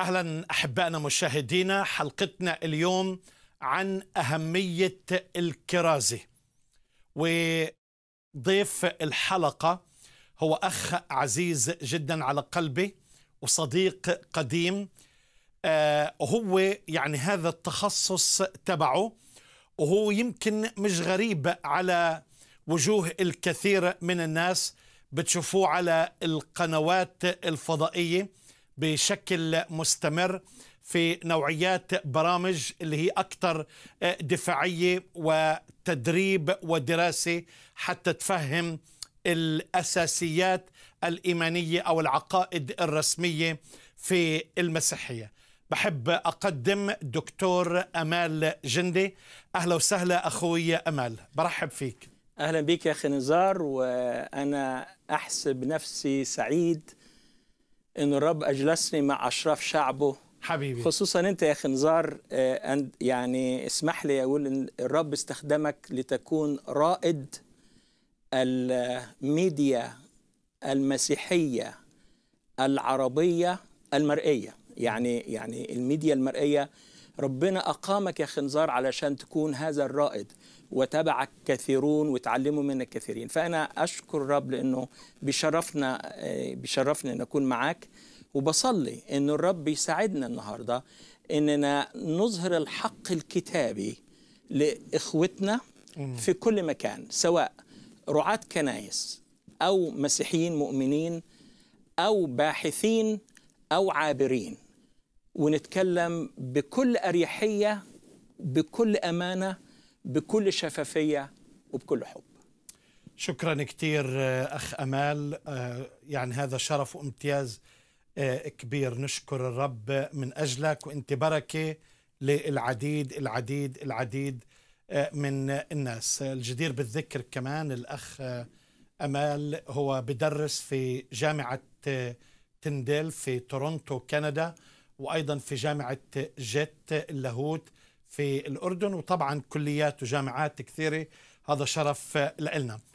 اهلا احبائنا مشاهدينا حلقتنا اليوم عن اهميه الكرازه وضيف الحلقه هو اخ عزيز جدا على قلبي وصديق قديم آه، هو يعني هذا التخصص تبعه وهو يمكن مش غريب على وجوه الكثير من الناس بتشوفوه على القنوات الفضائيه بشكل مستمر في نوعيات برامج اللي هي اكثر آه، دفاعيه وتدريب ودراسه حتى تفهم الاساسيات الايمانيه او العقائد الرسميه في المسيحيه. بحب اقدم دكتور امال جندي اهلا وسهلا اخوي امال برحب فيك. اهلا بك يا اخي نزار وانا احسب نفسي سعيد ان الرب اجلسني مع اشراف شعبه حبيبي خصوصا انت يا خنزار آه، يعني اسمح لي اقول ان الرب استخدمك لتكون رائد الميديا المسيحيه العربيه المرئيه يعني يعني الميديا المرئيه ربنا أقامك يا خنزار علشان تكون هذا الرائد وتبعك كثيرون وتعلموا منك كثيرين فأنا أشكر الرب لأنه بشرفنا آه، بشرفنا أن أكون معاك وبصلي أن الرب يساعدنا النهاردة أننا نظهر الحق الكتابي لإخوتنا في كل مكان سواء رعاة كنايس أو مسيحيين مؤمنين أو باحثين أو عابرين ونتكلم بكل اريحيه بكل امانه بكل شفافيه وبكل حب شكرا كثير اخ امال آه، يعني هذا شرف وامتياز آه، كبير نشكر الرب من اجلك وانت بركه للعديد العديد العديد آه، من الناس الجدير بالذكر كمان الاخ امال هو بدرس في جامعه تنديل في تورونتو كندا وايضا في جامعه جت اللاهوت في الاردن وطبعا كليات وجامعات كثيره هذا شرف لنا